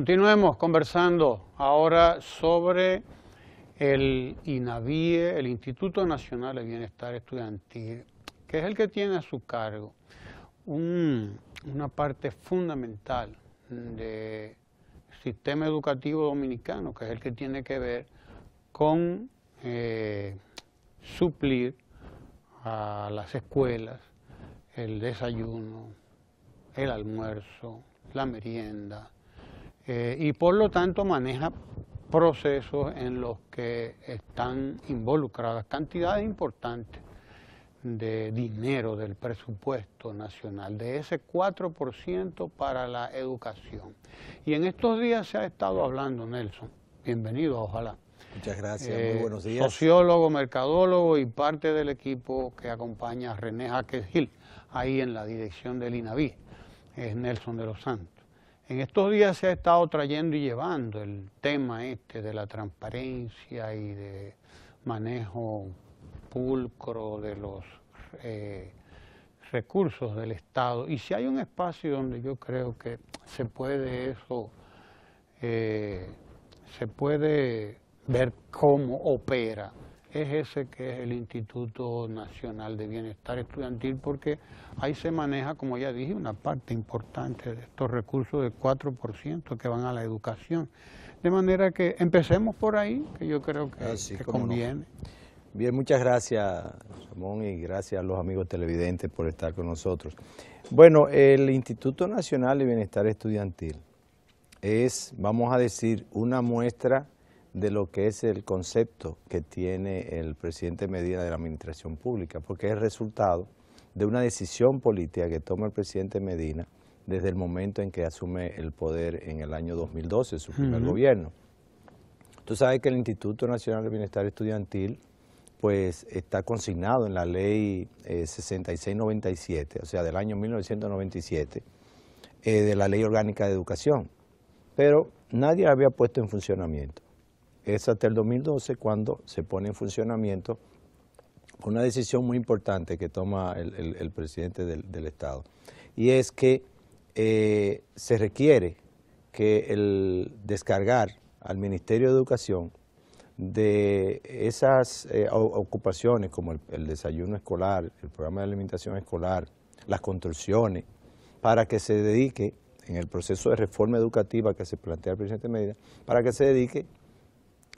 Continuemos conversando ahora sobre el INAVIE, el Instituto Nacional de Bienestar Estudiantil, que es el que tiene a su cargo una parte fundamental del sistema educativo dominicano, que es el que tiene que ver con eh, suplir a las escuelas el desayuno, el almuerzo, la merienda, eh, y por lo tanto maneja procesos en los que están involucradas cantidades importantes de dinero del presupuesto nacional, de ese 4% para la educación. Y en estos días se ha estado hablando, Nelson, bienvenido, ojalá. Muchas gracias, muy eh, buenos días. Sociólogo, mercadólogo y parte del equipo que acompaña a René Jaquez Gil, ahí en la dirección del INAVI, es Nelson de los Santos. En estos días se ha estado trayendo y llevando el tema este de la transparencia y de manejo pulcro de los eh, recursos del Estado. Y si hay un espacio donde yo creo que se puede eso, eh, se puede ver cómo opera es ese que es el Instituto Nacional de Bienestar Estudiantil, porque ahí se maneja, como ya dije, una parte importante de estos recursos del 4% que van a la educación. De manera que empecemos por ahí, que yo creo que, ah, conviene. Bien, muchas gracias Ramón y gracias a los amigos televidentes por estar con nosotros. Bueno, el Instituto Nacional de Bienestar Estudiantil es, vamos a decir, una muestra de lo que es el concepto que tiene el presidente Medina de la administración pública, porque es resultado de una decisión política que toma el presidente Medina desde el momento en que asume el poder en el año 2012, su primer gobierno. Tú sabes que el Instituto Nacional de Bienestar Estudiantil pues está consignado en la ley 6697, eh, o sea, del año 1997, eh, de la Ley Orgánica de Educación, pero nadie había puesto en funcionamiento es hasta el 2012 cuando se pone en funcionamiento una decisión muy importante que toma el, presidente del, Estado, y es que eh, se requiere que el descargar al Ministerio de Educación de esas eh, ocupaciones como el, el, desayuno escolar, el programa de alimentación escolar, las construcciones, para que se dedique en el proceso de reforma educativa que se plantea el presidente Medina, para que se dedique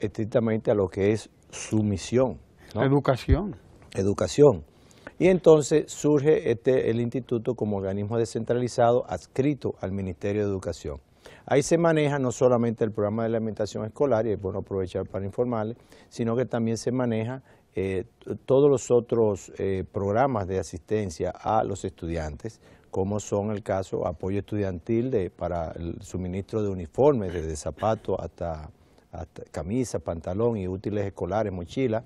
estrictamente a lo que es su misión. Educación. Educación. Y entonces surge este, el instituto como organismo descentralizado adscrito al Ministerio de Educación. Ahí se maneja no solamente el programa de alimentación escolar, y es bueno aprovechar para informarle, sino que también se maneja eh, todos los otros eh, programas de asistencia a los estudiantes, como son el caso apoyo estudiantil de, para el suministro de uniformes, desde zapatos hasta camisa, pantalón y útiles escolares, mochila.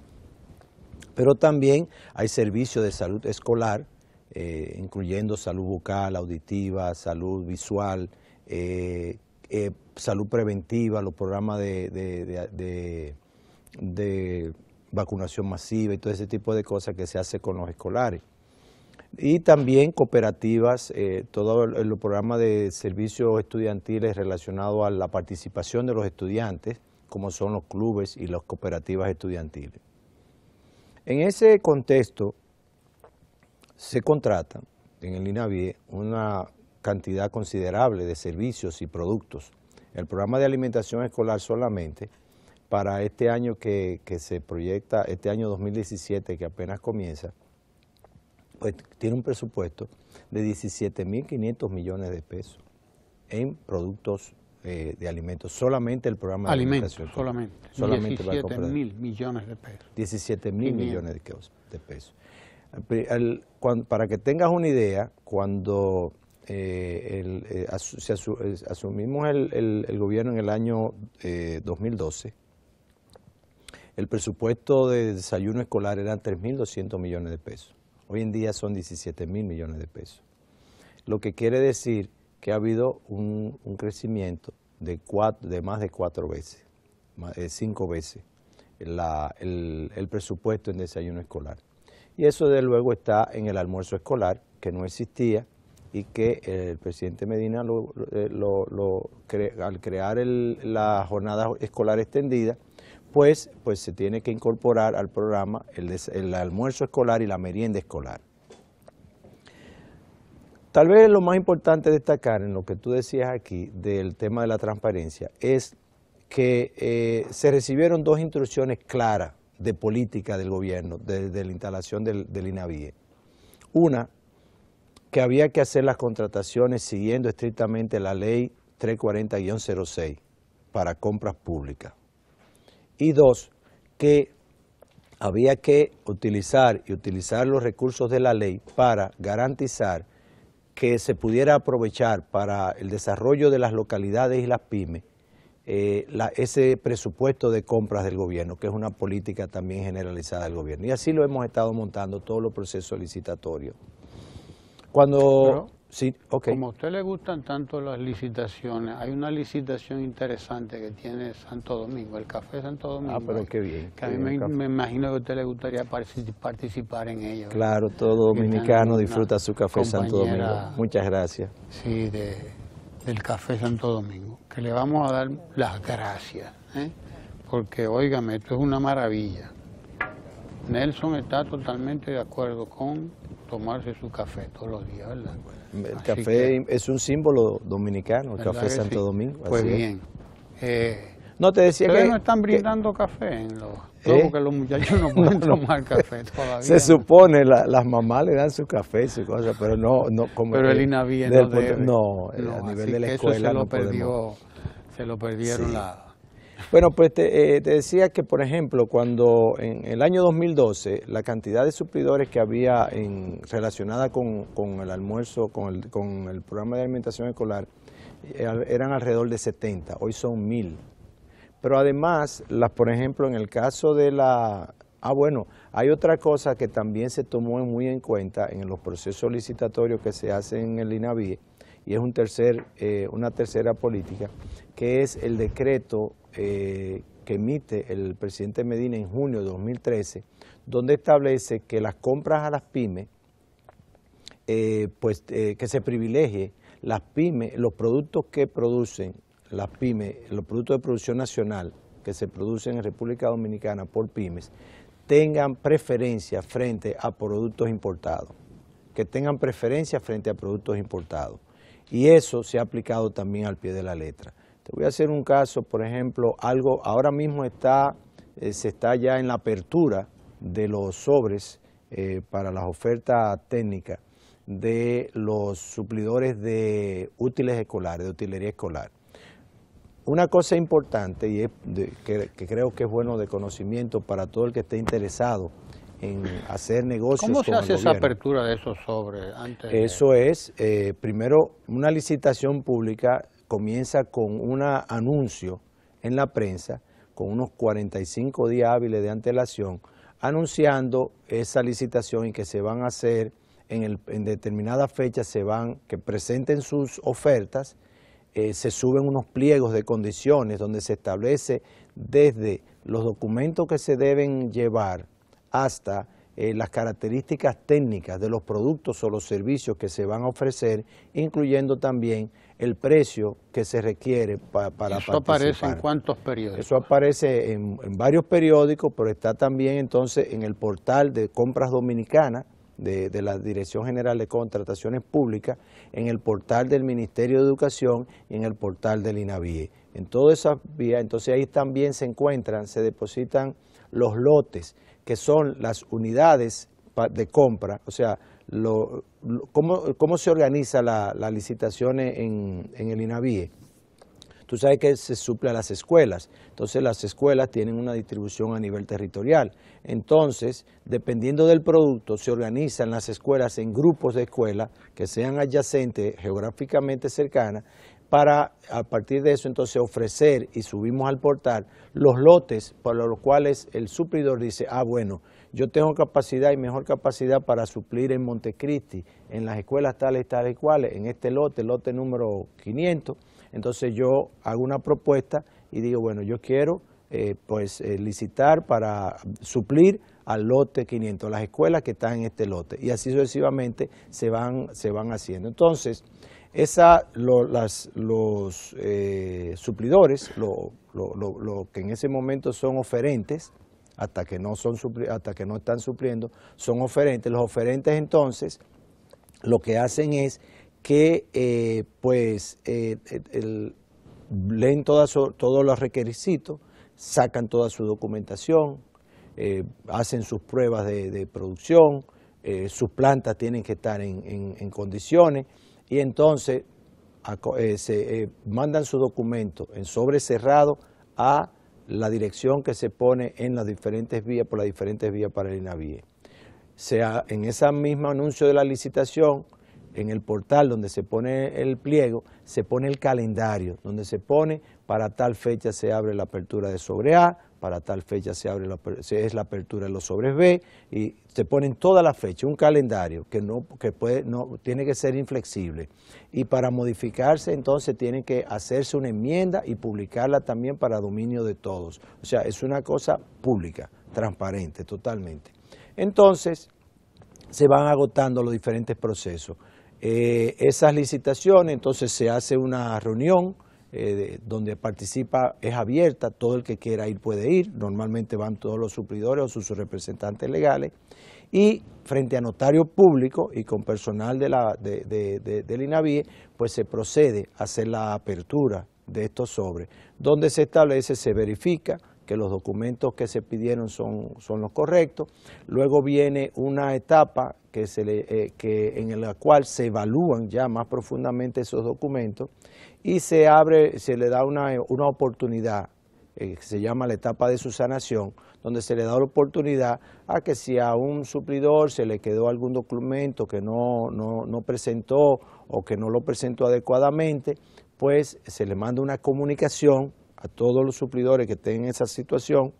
Pero también hay servicios de salud escolar, eh, incluyendo salud vocal, auditiva, salud visual, eh, eh, salud preventiva, los programas de, vacunación masiva y todo ese tipo de cosas que se hace con los escolares y también cooperativas, eh, todo programas de servicios estudiantiles relacionados a la participación de los estudiantes como son los clubes y las cooperativas estudiantiles. En ese contexto se contrata en el INAVIE una cantidad considerable de servicios y productos. El programa de alimentación escolar solamente para este año que, que se proyecta, este año 2017 que apenas comienza, pues tiene un presupuesto de 17.500 millones de pesos en productos eh, de alimentos, solamente el programa de alimentación. Solamente, solamente 17 mil millones de pesos. 17 mil millones de, pesos. para que tengas una idea, cuando eh, eh, asumimos el, gobierno en el año 2012, el presupuesto de desayuno escolar eran 3.200 millones de pesos. Hoy en día son 17 mil millones de pesos. Lo que quiere decir que ha habido un, crecimiento de, cuatro, de más de cuatro veces, de eh, cinco veces, el, presupuesto en desayuno escolar. Y eso, de luego, está en el almuerzo escolar, que no existía, y que el presidente Medina, eh, al crear la jornada escolar extendida, pues, pues se tiene que incorporar al programa el, el almuerzo escolar y la merienda escolar. Tal vez lo más importante destacar en lo que tú decías aquí del tema de la transparencia es que eh, se recibieron dos instrucciones claras de política del gobierno desde la instalación del, del INAVIE. Una, que había que hacer las contrataciones siguiendo estrictamente la ley 340-06 para compras públicas. Y dos, que había que utilizar y utilizar los recursos de la ley para garantizar que se pudiera aprovechar para el desarrollo de las localidades y las pymes eh, la, ese presupuesto de compras del gobierno, que es una política también generalizada del gobierno. Y así lo hemos estado montando todo los procesos licitatorio. Cuando como a usted le gustan tanto las licitaciones, hay una licitación interesante que tiene Santo Domingo, el Café Santo ah, Domingo. Ah, pero qué bien. me, imagino que a usted le gustaría participar en ello Claro, todo dominicano disfruta su Café Santo Domingo. Muchas gracias. Sí, de, del Café Santo Domingo, que le vamos a dar las gracias, ¿eh? porque, óigame, esto es una maravilla. Nelson está totalmente de acuerdo con tomarse su café todos los días, ¿verdad? El café es un símbolo dominicano, el café Santo Domingo. Pues bien. Eh, no no están brindando café en los. porque ¿Eh? los muchachos no pueden tomar café todavía. Se supone, la, las mamás le dan su café y su cosa, pero no. no como pero el INAVI no, debe. no, a nivel de la escuela. se lo, perdió, se lo perdieron la bueno, pues eh, te, decía que, por ejemplo, cuando en el año 2012 la cantidad de suplidores que había en, relacionada con, el almuerzo, con el, programa de alimentación escolar, eh, eran alrededor de 70, hoy son 1000. Pero además, las, por ejemplo, en el caso de la... Ah, bueno, hay otra cosa que también se tomó muy en cuenta en los procesos licitatorios que se hacen en el INAVI, y es un tercer, eh, una tercera política, que es el decreto eh, que emite el presidente Medina en junio de 2013, donde establece que las compras a las pymes, eh, pues eh, que se privilegie las pymes, los productos que producen las pymes, los productos de producción nacional que se producen en República Dominicana por pymes, tengan preferencia frente a productos importados, que tengan preferencia frente a productos importados. Y eso se ha aplicado también al pie de la letra. Te voy a hacer un caso, por ejemplo, algo ahora mismo está, eh, se está ya en la apertura de los sobres eh, para las ofertas técnicas de los suplidores de útiles escolares, de utilería escolar. Una cosa importante y que, creo que es bueno de conocimiento para todo el que esté interesado en hacer negocios. ¿Cómo se hace esa apertura de esos sobres? Antes Eso es, eh, primero, una licitación pública comienza con un anuncio en la prensa, con unos 45 días hábiles de antelación, anunciando esa licitación y que se van a hacer en, el, en determinada fecha, se van, que presenten sus ofertas, eh, se suben unos pliegos de condiciones donde se establece desde los documentos que se deben llevar hasta eh, las características técnicas de los productos o los servicios que se van a ofrecer, incluyendo también el precio que se requiere para ¿Eso aparece en cuántos periódicos? Eso aparece en, varios periódicos, pero está también entonces en el portal de compras dominicanas de, de, la Dirección General de Contrataciones Públicas, en el portal del Ministerio de Educación y en el portal del INAVIE. En todas esas vías, entonces ahí también se encuentran, se depositan los lotes, que son las unidades de compra, o sea, cómo, se organiza la, licitación en, el INAVIE. Tú sabes que se suple a las escuelas, entonces las escuelas tienen una distribución a nivel territorial. Entonces, dependiendo del producto, se organizan las escuelas en grupos de escuelas que sean adyacentes, geográficamente cercanas, para a partir de eso entonces ofrecer y subimos al portal los lotes por los cuales el suplidor dice, ah bueno, yo tengo capacidad y mejor capacidad para suplir en Montecristi, en las escuelas tales, tales cuales, en este lote, lote número 500, entonces yo hago una propuesta y digo, bueno, yo quiero eh, pues eh, licitar para suplir al lote 500, las escuelas que están en este lote, y así sucesivamente se van, se van haciendo. Entonces, esa, los eh, suplidores, los que en ese momento son oferentes, hasta que no, son, hasta que no están supliendo, son oferentes. Los oferentes entonces lo que hacen es que eh, pues eh, leen todos los requisitos, sacan toda su documentación, eh, hacen sus pruebas de, producción, sus plantas tienen que estar en, condiciones y entonces se mandan su documento en sobre cerrado a la dirección que se pone en las diferentes vías, por las diferentes vías para el INAVIE. en ese mismo anuncio de la licitación, en el portal donde se pone el pliego, se pone el calendario, donde se pone para tal fecha se abre la apertura de sobre A, para tal fecha se abre la, es la apertura de los sobres B y se ponen toda la fecha, un calendario que no que puede no tiene que ser inflexible y para modificarse entonces tiene que hacerse una enmienda y publicarla también para dominio de todos. O sea, es una cosa pública, transparente totalmente. Entonces, se van agotando los diferentes procesos. Eh, esas licitaciones, entonces se hace una reunión eh, donde participa es abierta, todo el que quiera ir puede ir, normalmente van todos los suplidores o sus representantes legales, y frente a notario público y con personal de la, de, del INAVIE, pues se procede a hacer la apertura de estos sobres, donde se establece, se verifica, que los documentos que se pidieron son, son los correctos. Luego viene una etapa que se eh, en la cual se evalúan ya más profundamente esos documentos y se abre, se le da una, oportunidad eh, que se llama la etapa de sanación, donde se le da la oportunidad a que si a un suplidor se le quedó algún documento que no, no, presentó o que no lo presentó adecuadamente, pues se le manda una comunicación a todos los suplidores que estén en esa situación,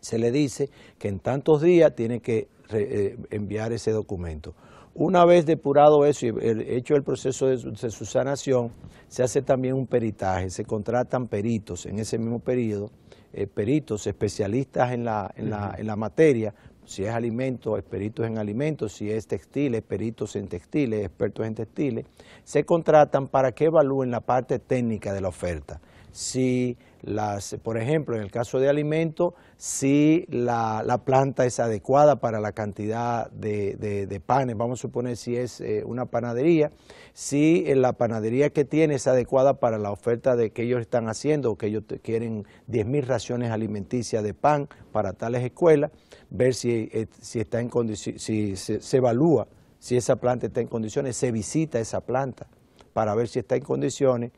se le dice que en tantos días tiene que eh, enviar ese documento. Una vez depurado eso y hecho el proceso de, su sanación, se hace también un peritaje, se contratan peritos en ese mismo periodo, eh, peritos especialistas en la, en, en la materia, si es alimento, peritos en alimentos, si es textiles, peritos en textiles, expertos en textiles, se contratan para que evalúen la parte técnica de la oferta si las, por ejemplo, en el caso de alimentos, si la, planta es adecuada para la cantidad de, panes, vamos a suponer si es eh, una panadería, si eh, la panadería que tiene es adecuada para la oferta de que ellos están haciendo, que ellos quieren 10.000 raciones alimenticias de pan para tales escuelas, ver si, eh, está en si se evalúa si esa planta está en condiciones, se visita esa planta para ver si está en condiciones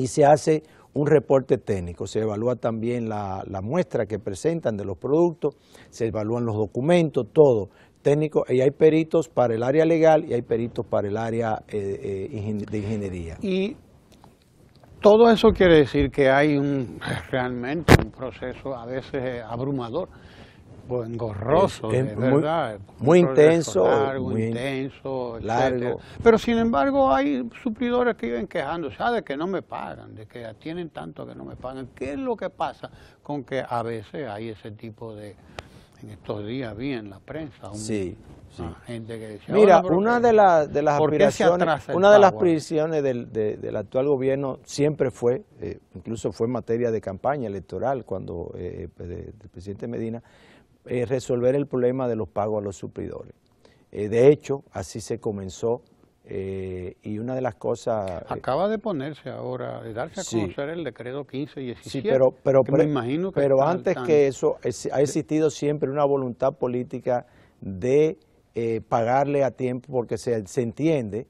y se hace un reporte técnico. Se evalúa también la, muestra que presentan de los productos, se evalúan los documentos, todo. Técnico, y hay peritos para el área legal y hay peritos para el área eh, eh, de ingeniería. Y todo eso quiere decir que hay un, realmente un proceso a veces eh, abrumador engorroso, es, muy, intenso, largo, Pero sin embargo hay suplidores que viven quejando ah, de que no me pagan, de que tienen tanto que no me pagan. ¿Qué es lo que pasa con que a veces hay ese tipo de, en estos días vi en la prensa, sí, gente que decía, Mira, una de, las aspiraciones, una de las prisiones del, actual gobierno siempre fue, eh, incluso fue en materia de campaña electoral cuando eh, eh, el presidente Medina, eh, resolver el problema de los pagos a los suplidores. Eh, de hecho, así se comenzó eh, y una de las cosas... Acaba de ponerse ahora, de darse a conocer el decreto 1517. Sí, pero, pero, pero, pero antes que eso ha existido siempre una voluntad política de pagarle a tiempo porque se, entiende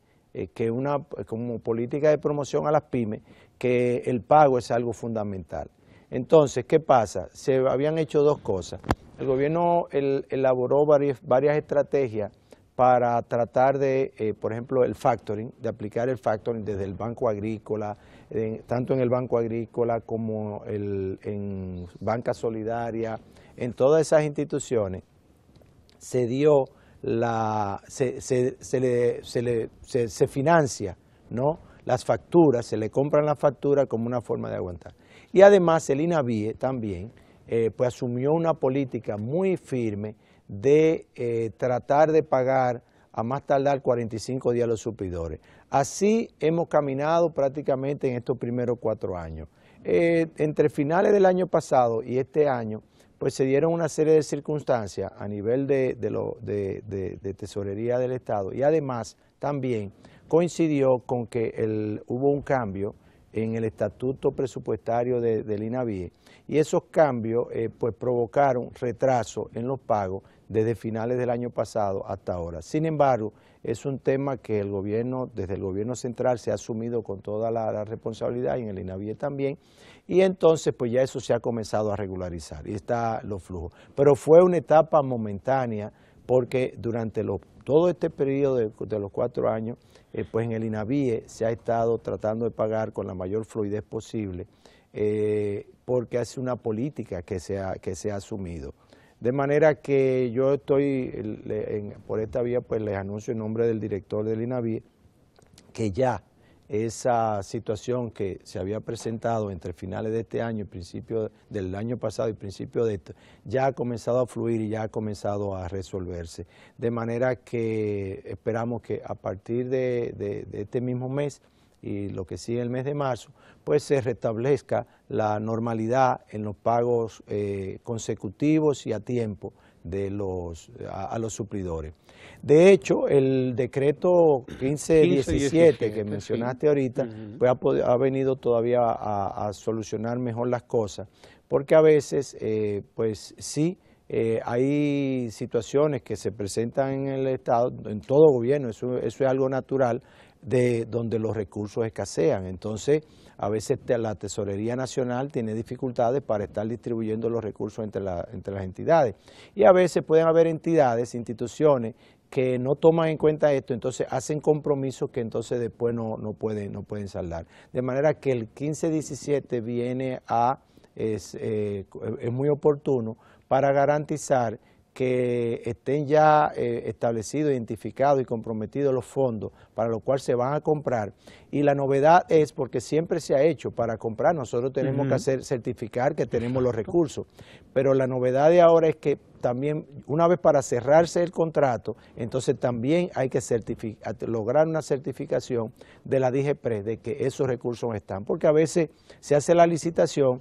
que una como política de promoción a las pymes que el pago es algo fundamental. Entonces, ¿qué pasa? Se habían hecho dos cosas. El gobierno elaboró varias, estrategias para tratar de, eh, por ejemplo, el factoring, de aplicar el factoring desde el Banco Agrícola, tanto en el Banco Agrícola como en Banca Solidaria, en todas esas instituciones, se dio la, se, se, le, se, le, se, financia, ¿no? Las facturas, se le compran las facturas como una forma de aguantar. Y además el INAVIE también eh, pues asumió una política muy firme de eh, tratar de pagar a más tardar 45 días los supidores. Así hemos caminado prácticamente en estos primeros cuatro años. Eh, entre finales del año pasado y este año, pues se dieron una serie de circunstancias a nivel de, tesorería del Estado y además también coincidió con que hubo un cambio en el estatuto presupuestario de, del INAVIE y esos cambios eh, pues provocaron retraso en los pagos desde finales del año pasado hasta ahora. Sin embargo, es un tema que el gobierno, desde el gobierno central se ha asumido con toda la, responsabilidad y en el INAVIE también, y entonces pues ya eso se ha comenzado a regularizar y está los flujos. Pero fue una etapa momentánea porque durante los todo este periodo de, los cuatro años, eh, pues en el INAVIE se ha estado tratando de pagar con la mayor fluidez posible, eh, porque hace una política que se ha, que se asumido. De manera que yo estoy, por esta vía, pues les anuncio en nombre del director del INAVIE, que ya esa situación que se había presentado entre finales de este año, y principio del año pasado y principio de este, ya ha comenzado a fluir y ya ha comenzado a resolverse. De manera que esperamos que a partir de, este mismo mes y lo que sigue el mes de marzo, pues se restablezca la normalidad en los pagos eh, consecutivos y a tiempo de los, a, los suplidores. De hecho, el decreto 1517 que mencionaste ahorita, pues ha, venido todavía a, solucionar mejor las cosas, porque a veces, eh, pues sí, eh, hay situaciones que se presentan en el Estado, en todo gobierno, eso, es algo natural, de donde los recursos escasean. Entonces, a veces la Tesorería Nacional tiene dificultades para estar distribuyendo los recursos entre, las entidades. Y a veces pueden haber entidades, instituciones, que no toman en cuenta esto, entonces hacen compromisos que entonces después no, pueden, no pueden saldar. De manera que el 15-17 viene a, es, eh, es muy oportuno para garantizar que estén ya eh, establecidos, identificados y comprometidos los fondos para los cuales se van a comprar. Y la novedad es porque siempre se ha hecho para comprar, nosotros tenemos que hacer certificar que tenemos los recursos. Pero la novedad de ahora es que también, una vez para cerrarse el contrato, entonces también hay que lograr una certificación de la DGPRE de que esos recursos están. Porque a veces se hace la licitación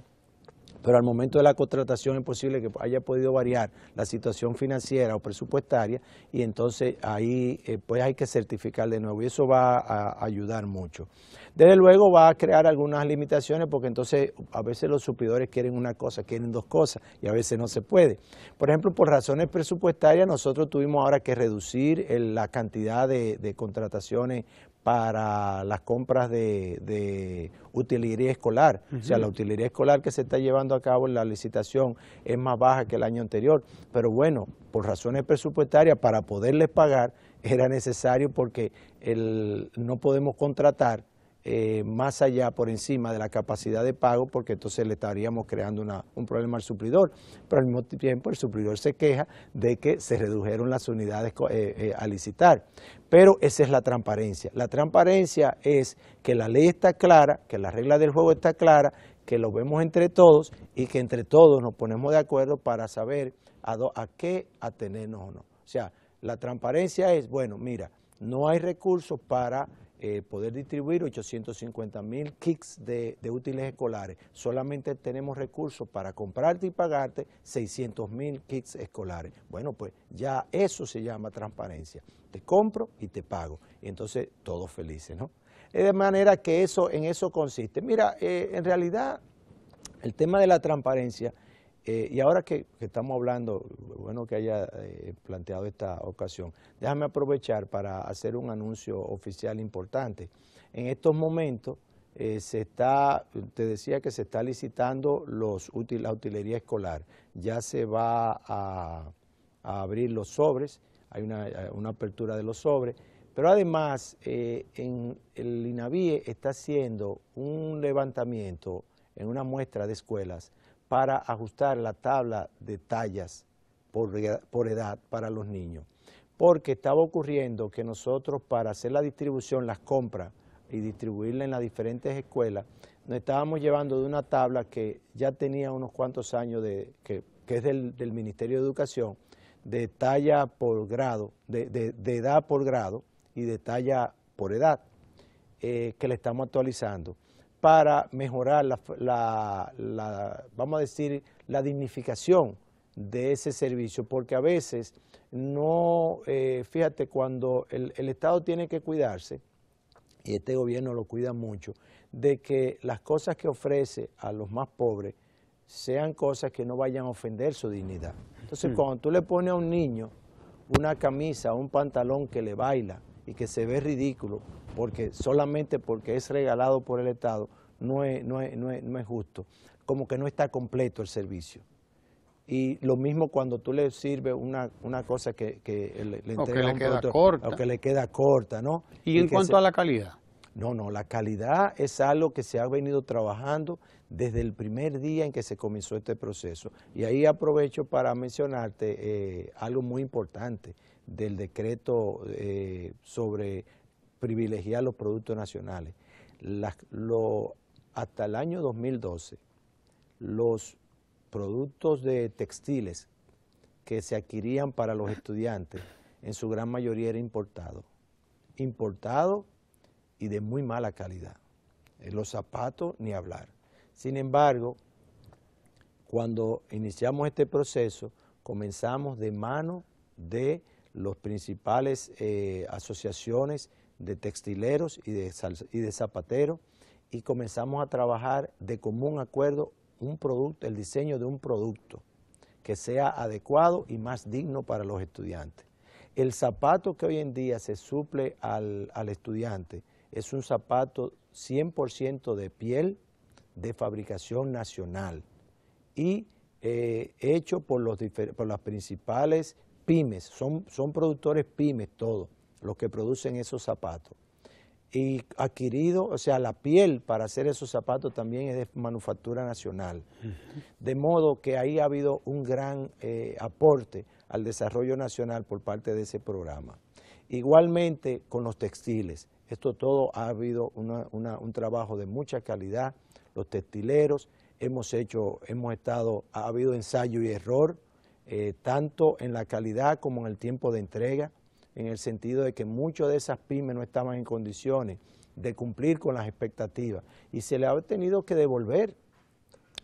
pero al momento de la contratación es posible que haya podido variar la situación financiera o presupuestaria y entonces ahí eh, pues hay que certificar de nuevo y eso va a ayudar mucho. Desde luego va a crear algunas limitaciones porque entonces a veces los supidores quieren una cosa, quieren dos cosas y a veces no se puede. Por ejemplo, por razones presupuestarias nosotros tuvimos ahora que reducir eh, la cantidad de, de contrataciones para las compras de, utilidad utilería escolar. O sea, la utilería escolar que se está llevando a cabo en la licitación es más baja que el año anterior. Pero bueno, por razones presupuestarias, para poderles pagar, era necesario porque no podemos contratar eh, más allá, por encima de la capacidad de pago, porque entonces le estaríamos creando una, un problema al suplidor. Pero al mismo tiempo el suplidor se queja de que se redujeron las unidades eh, eh, a licitar. Pero esa es la transparencia. La transparencia es que la ley está clara, que la regla del juego está clara, que lo vemos entre todos y que entre todos nos ponemos de acuerdo para saber a qué atenernos o no. O sea, la transparencia es, bueno, mira, no hay recursos para eh, poder distribuir 850 mil kits de, útiles escolares. Solamente tenemos recursos para comprarte y pagarte 600 mil kits escolares. Bueno, pues ya eso se llama transparencia. Te compro y te pago. Y entonces todos felices, ¿no? De manera que eso en eso consiste. Mira, eh, en realidad el tema de la transparencia eh, y ahora que, estamos hablando, bueno que haya eh, planteado esta ocasión, déjame aprovechar para hacer un anuncio oficial importante. En estos momentos eh, se está, te decía que se está licitando los la utilería escolar. Ya se va a, abrir los sobres, hay una, una, apertura de los sobres, pero además en el INAVIE está haciendo un levantamiento en una muestra de escuelas para ajustar la tabla de tallas por, edad para los niños. Porque estaba ocurriendo que nosotros para hacer la distribución, las compras y distribuirla en las diferentes escuelas, nos estábamos llevando de una tabla que ya tenía unos cuantos años, de, que, es del, Ministerio de Educación, de talla por grado, de, edad por grado y de talla por edad, eh, que le estamos actualizando para mejorar la, vamos a decir, la dignificación de ese servicio, porque a veces no, eh, fíjate, cuando el, Estado tiene que cuidarse, y este gobierno lo cuida mucho, de que las cosas que ofrece a los más pobres sean cosas que no vayan a ofender su dignidad. Entonces, hmm. cuando tú le pones a un niño una camisa, o un pantalón que le baila y que se ve ridículo, porque solamente porque es regalado por el Estado no es, no justo, como que no está completo el servicio. Y lo mismo cuando tú le sirves una, cosa que, le, queda corta. O que le queda corta, ¿no? ¿Y, en cuanto a la calidad? No, no, la calidad es algo que se ha venido trabajando desde el primer día en que se comenzó este proceso. Y ahí aprovecho para mencionarte eh, algo muy importante del decreto eh, sobre privilegiar los productos nacionales. hasta el año 2012, los productos de textiles que se adquirían para los estudiantes, en su gran mayoría eran importados, importados y de muy mala calidad. Los zapatos, ni hablar. Sin embargo, cuando iniciamos este proceso, comenzamos de mano de las principales eh, asociaciones de textileros y de, zapateros y comenzamos a trabajar de común acuerdo un producto, el diseño de un producto que sea adecuado y más digno para los estudiantes. El zapato que hoy en día se suple al, estudiante es un zapato 100% de piel de fabricación nacional y eh, hecho por, las principales pymes, son, son productores pymes todos los que producen esos zapatos. Y adquirido, o sea, la piel para hacer esos zapatos también es de manufactura nacional. De modo que ahí ha habido un gran eh, aporte al desarrollo nacional por parte de ese programa. Igualmente con los textiles. Esto todo ha habido un trabajo de mucha calidad. Los textileros hemos hecho, hemos estado, ha habido ensayo y error, eh, tanto en la calidad como en el tiempo de entrega en el sentido de que muchas de esas pymes no estaban en condiciones de cumplir con las expectativas y se le ha tenido que devolver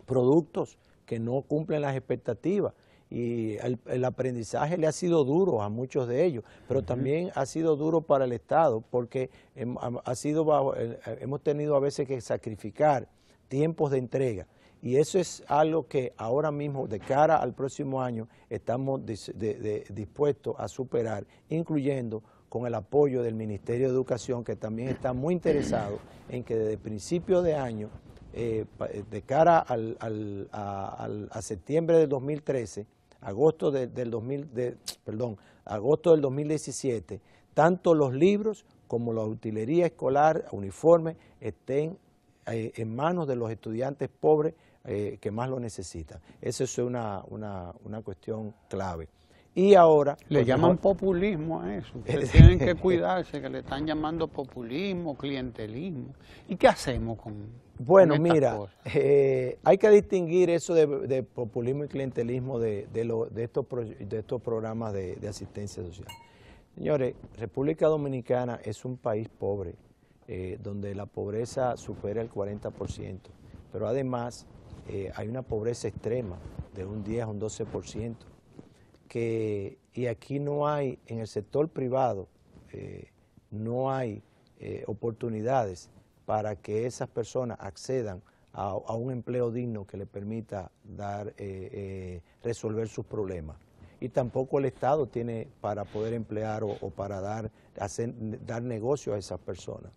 productos que no cumplen las expectativas y el, aprendizaje le ha sido duro a muchos de ellos, pero también ha sido duro para el Estado porque eh, hemos tenido a veces que sacrificar tiempos de entrega y eso es algo que ahora mismo, de cara al próximo año, estamos dispuestos a superar, incluyendo con el apoyo del Ministerio de Educación, que también está muy interesado en que desde principio de año, eh, eh, de cara al, a, septiembre del 2013, agosto del 2000, de, perdón, agosto del 2017, tanto los libros como la utilería escolar, uniforme, estén eh, en manos de los estudiantes pobres eh, que más lo necesita. Esa es una, una, una cuestión clave. Y ahora... Le pues, llaman populismo a eso. tienen que cuidarse, que le están llamando populismo, clientelismo. ¿Y qué hacemos con Bueno, mira, eh, hay que distinguir eso de, populismo y clientelismo de, de, lo, de, estos, de estos programas de, asistencia social. Señores, República Dominicana es un país pobre, eh, donde la pobreza supera el 40%, pero además eh, hay una pobreza extrema de un 10 a un 12%, que, y aquí no hay, en el sector privado, eh, no hay eh, oportunidades para que esas personas accedan a, un empleo digno que les permita dar, resolver sus problemas. Y tampoco el Estado tiene para poder emplear o, o para dar, hacer, dar negocio a esas personas.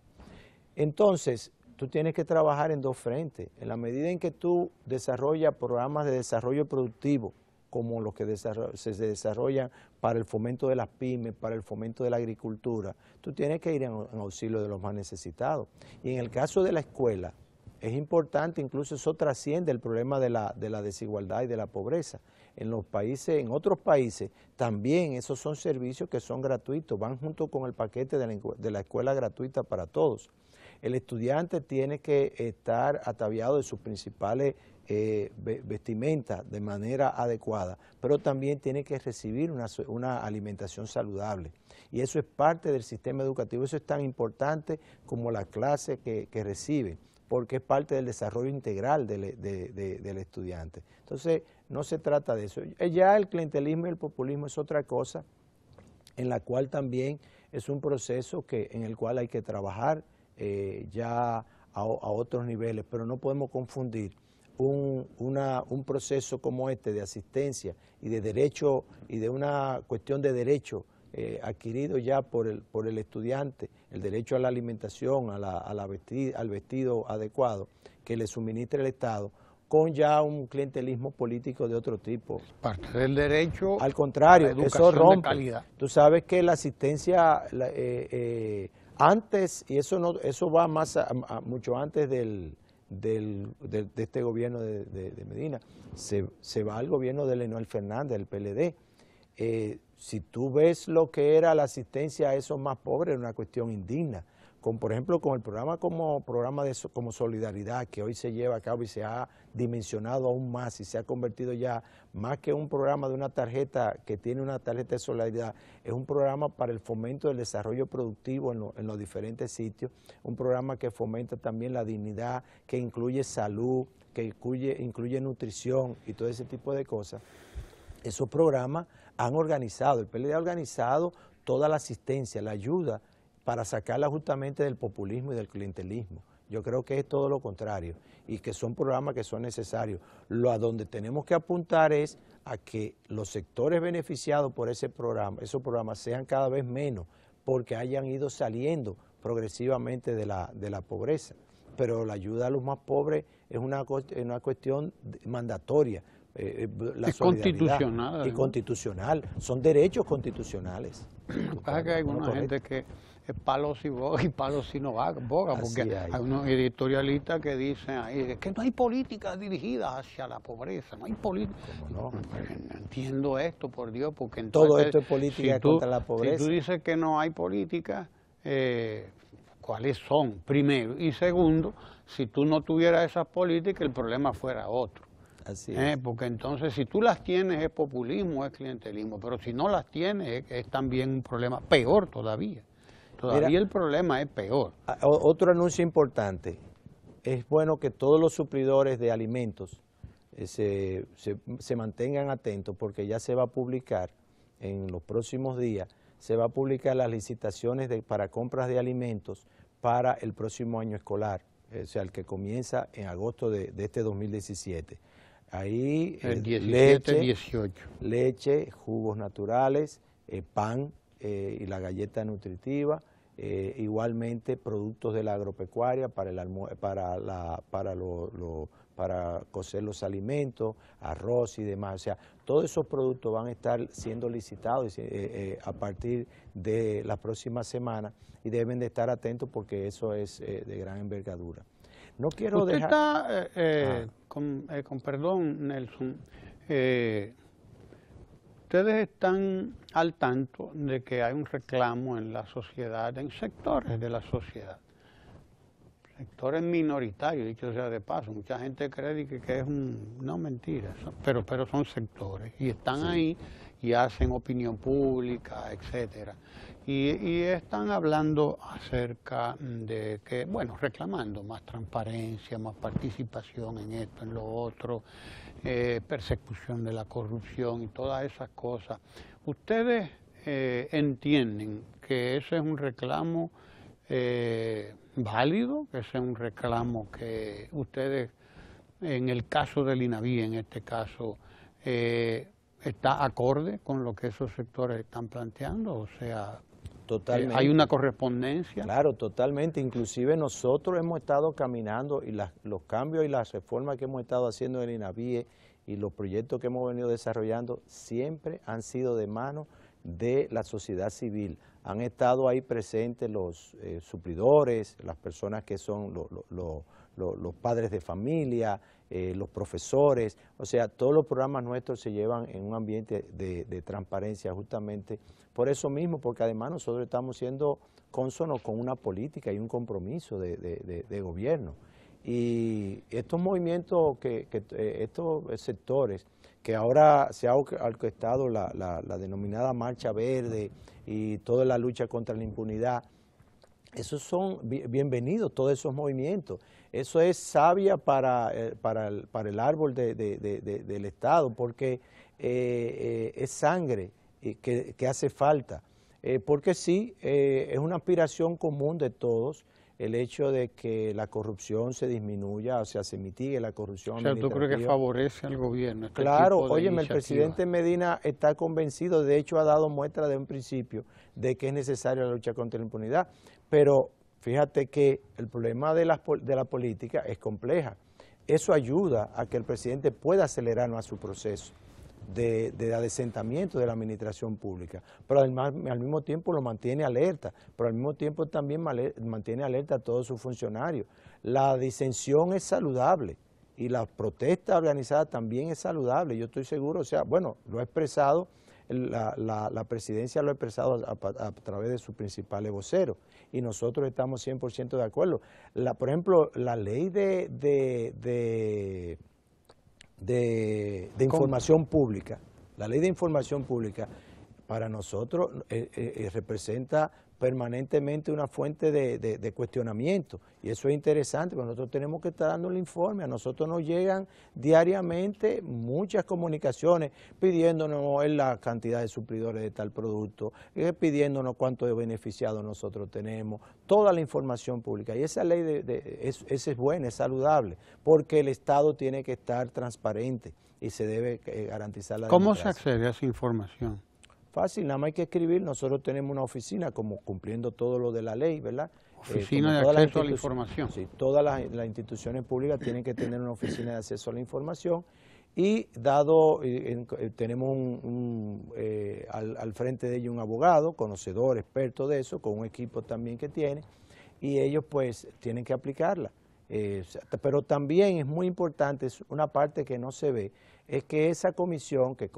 Entonces, tú tienes que trabajar en dos frentes. En la medida en que tú desarrollas programas de desarrollo productivo, como los que se desarrollan para el fomento de las pymes, para el fomento de la agricultura, tú tienes que ir en, auxilio de los más necesitados. Y en el caso de la escuela, es importante, incluso eso trasciende el problema de la, desigualdad y de la pobreza. En los países, en otros países, también esos son servicios que son gratuitos, van junto con el paquete de la escuela gratuita para todos. El estudiante tiene que estar ataviado de sus principales eh, vestimentas de manera adecuada, pero también tiene que recibir una, alimentación saludable. Y eso es parte del sistema educativo, eso es tan importante como la clase que, recibe, porque es parte del desarrollo integral del, del estudiante. Entonces, no se trata de eso. Eh, ya el clientelismo y el populismo es otra cosa en la cual también es un proceso que, en el cual hay que trabajar, eh, ya a, otros niveles, pero no podemos confundir un, proceso como este de asistencia y de derecho y de una cuestión de derecho eh, adquirido ya por el, por el estudiante, el derecho a la alimentación, a la, a la al vestido adecuado que le suministra el Estado, con ya un clientelismo político de otro tipo. Parte del derecho. Al contrario, eso rompe. De calidad. Tú sabes que la asistencia eh, antes, y eso, no, eso va más mucho antes del, del, de, este gobierno de, de, Medina, se, se, va al gobierno de Lenoel Fernández, del PLD. Eh, si tú ves lo que era la asistencia a esos más pobres, era una cuestión indigna con, por ejemplo, con el programa como programa de como solidaridad que hoy se lleva a cabo y se ha dimensionado aún más y se ha convertido ya más que un programa de una tarjeta que tiene una tarjeta de solidaridad, es un programa para el fomento del desarrollo productivo en, los diferentes sitios, un programa que fomenta también la dignidad, que incluye salud, que incluye, incluye nutrición y todo ese tipo de cosas. Esos programas han organizado, el PLD ha organizado toda la asistencia, la ayuda para sacarla justamente del populismo y del clientelismo. Yo creo que es todo lo contrario y que son programas que son necesarios. Lo a donde tenemos que apuntar es a que los sectores beneficiados por ese programa, esos programas sean cada vez menos porque hayan ido saliendo progresivamente de la, de la pobreza. Pero la ayuda a los más pobres es una, una cuestión mandatoria. Eh, eh, la es constitucional. Y constitucional. Son derechos constitucionales. Hay alguna gente que palos y boga y palos y no boga, porque hay, unos editorialistas que dicen que no hay políticas dirigidas hacia la pobreza, no hay política. Pues, no? Entiendo esto, por Dios, porque entonces... Todo esto es política contra la pobreza. Si tú dices que no hay política, eh, ¿cuáles son? Primero. Y segundo, si tú no tuvieras esas políticas, el problema fuera otro. Eh, porque entonces si tú las tienes es populismo, es clientelismo, pero si no las tienes es también un problema peor todavía. Todavía el problema es peor. Otro anuncio importante. Es bueno que todos los suplidores de alimentos eh, se, mantengan atentos porque ya se va a publicar en los próximos días, se va a publicar las licitaciones para compras de alimentos para el próximo año escolar, o sea, el que comienza en agosto de, de este 2017. Ahí eh, leche, jugos naturales, eh, pan y la galleta nutritiva, eh, igualmente productos de la agropecuaria para, el para, la, para, para cocer los alimentos, arroz y demás. O sea, todos esos productos van a estar siendo licitados eh, eh, a partir de la próxima semana y deben de estar atentos porque eso es de gran envergadura. No quiero Usted dejar... está, con, con, perdón Nelson, ustedes están al tanto de que hay un reclamo en la sociedad, en sectores de la sociedad, sectores minoritarios, dicho sea de paso, mucha gente cree que, es un, no mentira, pero, pero son sectores y están ahí y hacen opinión pública, etcétera. Y, están hablando acerca de que, bueno, reclamando más transparencia, más participación en esto, en lo otro, eh, persecución de la corrupción y todas esas cosas Ustedes eh, entienden que ese es un reclamo eh, válido, que ese es un reclamo que ustedes, en el caso del INAVI, en este caso, eh, está acorde con lo que esos sectores están planteando, o sea, Totalmente. Hay una correspondencia. Claro, totalmente. Inclusive nosotros hemos estado caminando y los cambios y las reformas que hemos estado haciendo en el y los proyectos que hemos venido desarrollando siempre han sido de mano de la sociedad civil. Han estado ahí presentes los eh, suplidores, las personas que son los padres de familia, eh, los profesores. O sea, todos los programas nuestros se llevan en un ambiente de, transparencia justamente por eso mismo, porque además nosotros estamos siendo cónsonos con una política y un compromiso de gobierno. Y estos movimientos, que, eh, estos eh, sectores que ahora se ha orquestado la, denominada marcha verde y toda la lucha contra la impunidad, esos son bienvenidos, todos esos movimientos. Eso es sabia eh, para, el, árbol del Estado, porque es sangre que, que hace falta. porque sí, es una aspiración común de todos, el hecho de que la corrupción se disminuya, o sea, se mitigue la corrupción. O sea, ¿tú crees que favorece al gobierno? Este claro, oye, el presidente Medina está convencido, de hecho ha dado muestra de un principio de que es necesaria la lucha contra la impunidad, pero fíjate que el problema de la, de la política es compleja. Eso ayuda a que el presidente pueda acelerar más su proceso de, adesentamiento de la administración pública, pero al mismo tiempo lo mantiene alerta, pero al mismo tiempo también mantiene alerta a todos sus funcionarios. La disensión es saludable y la protesta organizada también es saludable, yo estoy seguro, o sea, bueno, lo ha expresado, la, la, presidencia lo ha expresado a, través de sus principales voceros y nosotros estamos 100% de acuerdo. La, por ejemplo, la ley de, de de, información pública, la ley de información pública para nosotros eh, eh, eh, representa permanentemente una fuente de, cuestionamiento. Y eso es interesante, porque nosotros tenemos que estar dando el informe. A nosotros nos llegan diariamente muchas comunicaciones pidiéndonos la cantidad de suplidores de tal producto, eh, pidiéndonos cuánto de beneficiados nosotros tenemos, toda la información pública. Y esa ley de, es, es buena, es saludable, porque el Estado tiene que estar transparente y se debe eh, garantizar la ¿Cómo se accede a esa información? Fácil, nada más hay que escribir. Nosotros tenemos una oficina, como cumpliendo todo lo de la ley, ¿verdad? Eh, oficina de Acceso a la Información. Sí, todas las, instituciones públicas tienen que tener una oficina de acceso a la información y dado, eh, eh, tenemos al, al, frente de ello un abogado, conocedor, experto de eso, con un equipo también que tiene, y ellos pues tienen que aplicarla. pero también es muy importante, es una parte que no se ve, es que esa comisión, que,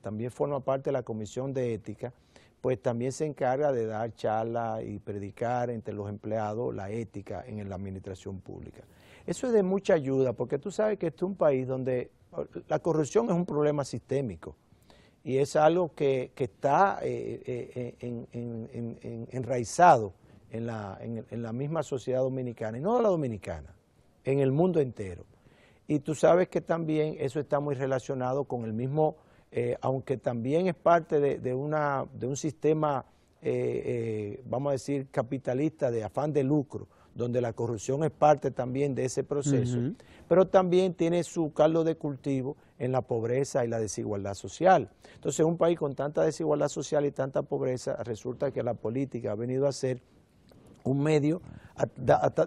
también forma parte de la Comisión de Ética, pues también se encarga de dar charla y predicar entre los empleados la ética en la administración pública. Eso es de mucha ayuda, porque tú sabes que este es un país donde la corrupción es un problema sistémico y es algo que, está enraizado en la misma sociedad dominicana, y no la dominicana, en el mundo entero. Y tú sabes que también eso está muy relacionado con el mismo, eh, aunque también es parte de, una, de un sistema, eh, eh, vamos a decir, capitalista de afán de lucro, donde la corrupción es parte también de ese proceso, pero también tiene su caldo de cultivo en la pobreza y la desigualdad social. Entonces, un país con tanta desigualdad social y tanta pobreza, resulta que la política ha venido a ser un medio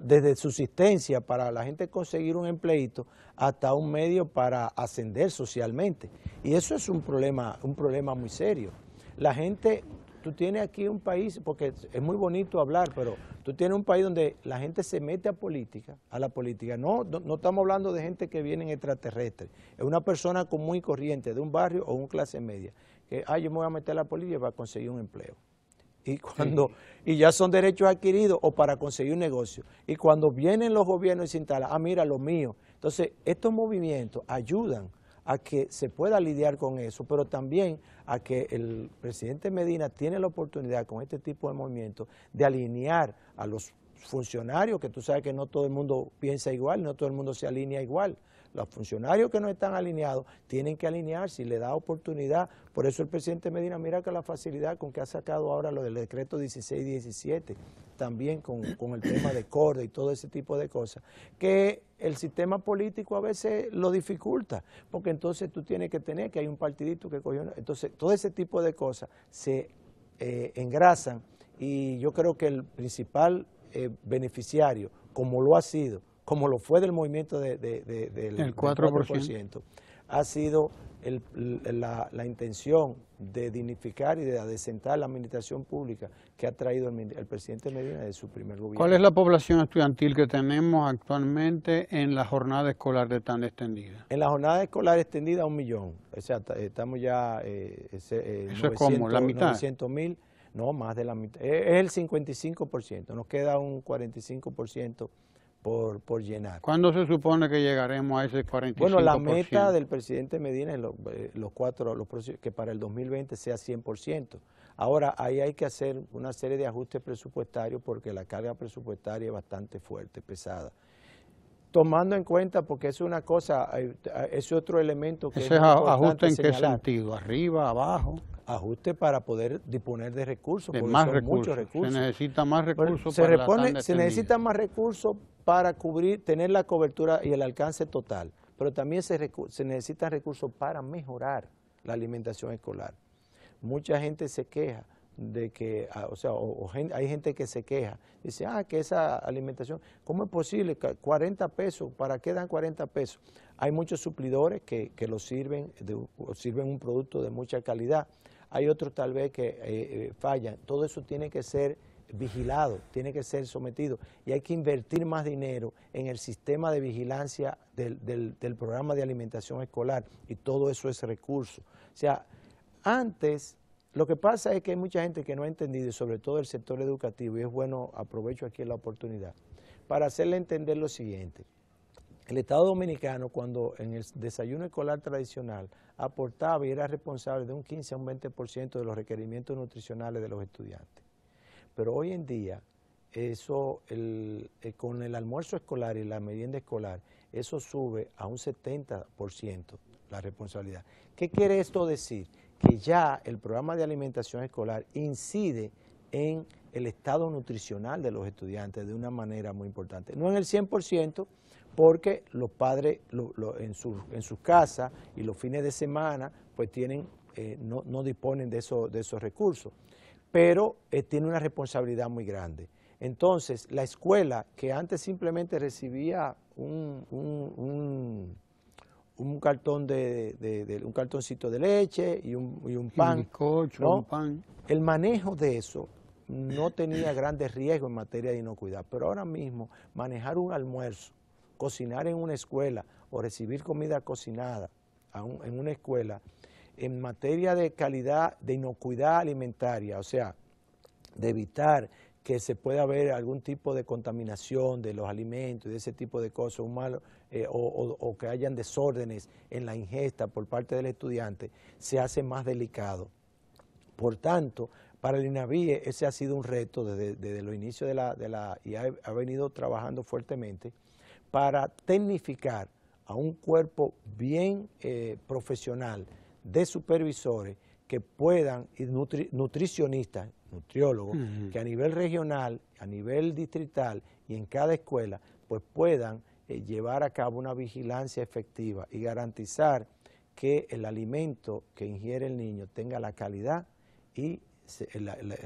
desde subsistencia para la gente conseguir un empleito hasta un medio para ascender socialmente. Y eso es un problema, un problema muy serio. La gente, tú tienes aquí un país, porque es muy bonito hablar, pero tú tienes un país donde la gente se mete a política, a la política. No, no, estamos hablando de gente que viene en extraterrestre, es una persona común y corriente de un barrio o una clase media, que ay ah, yo me voy a meter a la política y va a conseguir un empleo y cuando y ya son derechos adquiridos o para conseguir un negocio. Y cuando vienen los gobiernos y se instalan, ah, mira, lo mío. Entonces, estos movimientos ayudan a que se pueda lidiar con eso, pero también a que el presidente Medina tiene la oportunidad con este tipo de movimientos de alinear a los funcionarios, que tú sabes que no todo el mundo piensa igual, no todo el mundo se alinea igual. Los funcionarios que no están alineados tienen que alinearse y le da oportunidad. Por eso el presidente Medina, mira que la facilidad con que ha sacado ahora lo del decreto 16-17, también con, el tema de corda y todo ese tipo de cosas, que el sistema político a veces lo dificulta, porque entonces tú tienes que tener que hay un partidito que cogió... Entonces, todo ese tipo de cosas se eh, engrasan y yo creo que el principal eh, beneficiario, como lo ha sido, como lo fue del movimiento del 4%. ha sido la, intención de dignificar y de adecentar la administración pública que ha traído el, presidente Medina de su primer gobierno. ¿Cuál es la población estudiantil que tenemos actualmente en la jornada escolar de tan extendida? En la jornada escolar extendida un millón, o sea, estamos ya... Eh, eh, es como, la mitad. 900 mil, no, más de la mitad, es el 55%, nos queda un 45% por, llenar. ¿Cuándo se supone que llegaremos a ese 45%? Bueno, la meta del presidente Medina es eh, los, cuatro, los, que para el 2020 sea 100%. Ahora, ahí hay que hacer una serie de ajustes presupuestarios porque la carga presupuestaria es bastante fuerte, pesada. Tomando en cuenta, porque es una cosa, eh, es otro elemento que... ¿Ese ajuste en qué sentido? ¿Arriba, abajo? ajuste para poder disponer de recursos, porque más muchos recursos. Se necesita más recursos. se, repone, se necesita más recursos para cubrir, tener la cobertura y el alcance total, pero también se, se necesitan recursos para mejorar la alimentación escolar. Mucha gente se queja de que, ah, o sea, hay gente que se queja, dice, ah, que esa alimentación, ¿cómo es posible? 40 pesos, ¿para qué dan 40 pesos? Hay muchos suplidores que, que lo sirven, sirven un producto de mucha calidad, hay otros tal vez que eh, eh, fallan, todo eso tiene que ser vigilado, tiene que ser sometido y hay que invertir más dinero en el sistema de vigilancia del, del, programa de alimentación escolar y todo eso es recurso. O sea, antes lo que pasa es que hay mucha gente que no ha entendido, y sobre todo el sector educativo, y es bueno, aprovecho aquí la oportunidad, para hacerle entender lo siguiente. El Estado Dominicano, cuando en el desayuno escolar tradicional aportaba y era responsable de un 15 a un 20% de los requerimientos nutricionales de los estudiantes. Pero hoy en día, eso eh, con el almuerzo escolar y la merienda escolar, eso sube a un 70% la responsabilidad. ¿Qué quiere esto decir? Que ya el programa de alimentación escolar incide en el estado nutricional de los estudiantes de una manera muy importante. No en el 100%, porque los padres en, sus su casa y los fines de semana pues tienen, eh, no, no, disponen de esos recursos pero eh, tiene una responsabilidad muy grande. Entonces, la escuela que antes simplemente recibía un, cartón de, un cartoncito de leche y un, un pan, pan, el manejo de eso no tenía grandes riesgos en materia de inocuidad, pero ahora mismo manejar un almuerzo, cocinar en una escuela o recibir comida cocinada en una escuela en materia de calidad, de inocuidad alimentaria, o sea, de evitar que se pueda haber algún tipo de contaminación de los alimentos y de ese tipo de cosas, eh, o, que hayan desórdenes en la ingesta por parte del estudiante, se hace más delicado. Por tanto, para el INAVIE ese ha sido un reto desde, los inicios de la, y ha, venido trabajando fuertemente para tecnificar a un cuerpo bien eh, profesional, de supervisores que puedan, nutricionistas, nutriólogos, que a nivel regional, a nivel distrital y en cada escuela, pues puedan eh, llevar a cabo una vigilancia efectiva y garantizar que el alimento que ingiere el niño tenga la calidad y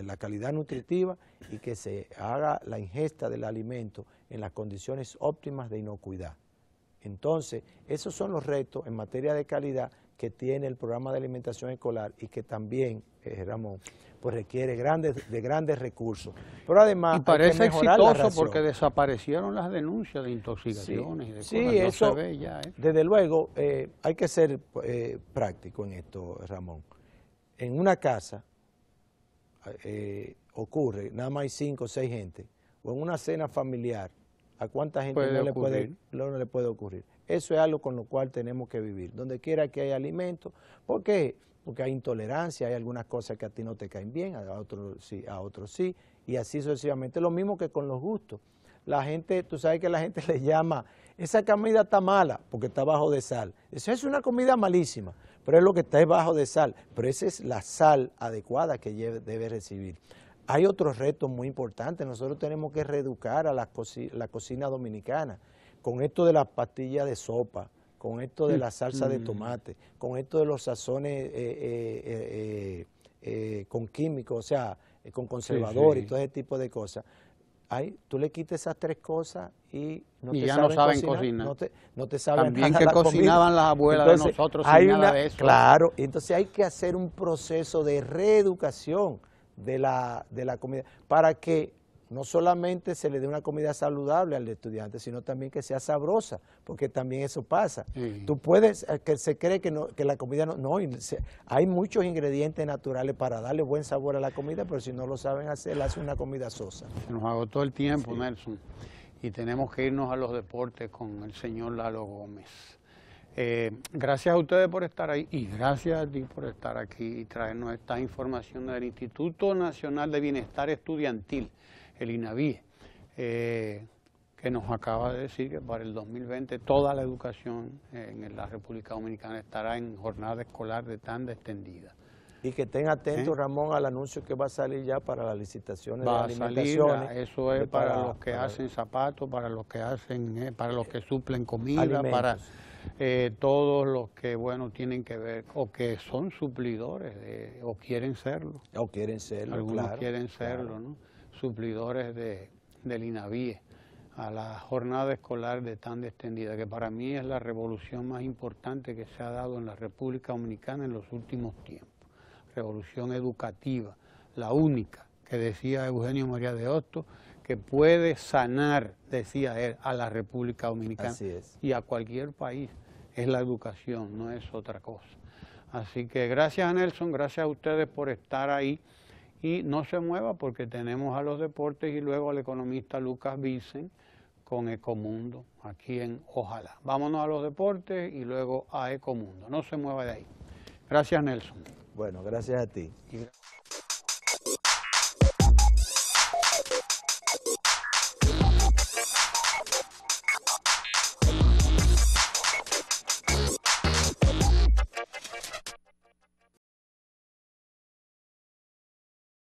la, calidad nutritiva y que se haga la ingesta del alimento en las condiciones óptimas de inocuidad. Entonces, esos son los retos en materia de calidad que tiene el programa de alimentación escolar y que también, eh, Ramón, pues requiere grandes, de grandes recursos. Pero además... Y parece exitoso porque desaparecieron las denuncias de intoxicaciones. Sí, eso, ¿eh? desde luego, eh, hay que ser práctico en esto, Ramón. En una casa ocurre, nada más hay cinco o seis gente, o en una cena familiar, ¿a cuánta gente no le, puede, no le puede ocurrir? Eso es algo con lo cual tenemos que vivir. Donde quiera que haya alimento, ¿por qué? Porque hay intolerancia, hay algunas cosas que a ti no te caen bien, a otros sí, a otros sí, y así sucesivamente. Lo mismo que con los gustos. La gente, tú sabes que la gente le llama, esa comida está mala porque está bajo de sal. Eso es una comida malísima, pero es lo que está bajo de sal. Pero esa es la sal adecuada que debe recibir. Hay otros retos muy importantes. Nosotros tenemos que reeducar a la cocina dominicana con esto de las pastillas de sopa, con esto de la salsa de mm. tomate, con esto de los sazones eh, eh, eh, con químicos, o sea, con conservadores y todo ese tipo de cosas. Ay, tú le quites esas tres cosas y no te ya saben no saben cocinar. No, te, no saben También que cocinaban las abuelas de nosotros sin nada de eso. Claro, entonces hay que hacer un proceso de reeducación de la, de la comida para que no solamente se le dé una comida saludable al estudiante, sino también que sea sabrosa, porque también eso pasa. Tú puedes, eh, que se cree que, la comida no, no, hay muchos ingredientes naturales para darle buen sabor a la comida, pero si no lo saben hacer, le hace una comida sosa. Se nos agotó el tiempo, Nelson, y tenemos que irnos a los deportes con el señor Lalo Gómez. Eh, gracias a ustedes por estar ahí y gracias a ti por estar aquí y traernos esta información del Instituto Nacional de Bienestar Estudiantil el INAVI, eh, que nos acaba de decir que para el 2020 toda la educación eh, en la República Dominicana estará en jornada escolar de tan extendida. Y que estén atentos, ¿Eh? Ramón, al anuncio que va a salir ya para las licitaciones de alimentaciones. Salir, ah, eso es para, los que hacen zapatos, para los que hacen, para los que suplen comida, para todos los que, bueno, tienen que ver, o que son suplidores, o quieren serlo. O quieren serlo, Algunos quieren serlo, ¿no? suplidores de, del INAVIE a la jornada escolar de tan extendida, que para mí es la revolución más importante que se ha dado en la República Dominicana en los últimos tiempos. Revolución educativa, la única que decía Eugenio María de Hostos, que puede sanar, decía él, a la República Dominicana y a cualquier país. Es la educación, no es otra cosa. Así que gracias a Nelson, gracias a ustedes por estar ahí. Y no se mueva porque tenemos a los deportes y luego al economista Lucas Vicen con Ecomundo, aquí en Ojalá. Vámonos a los deportes y luego a Ecomundo. No se mueva de ahí. Gracias, Nelson. Bueno, gracias a ti.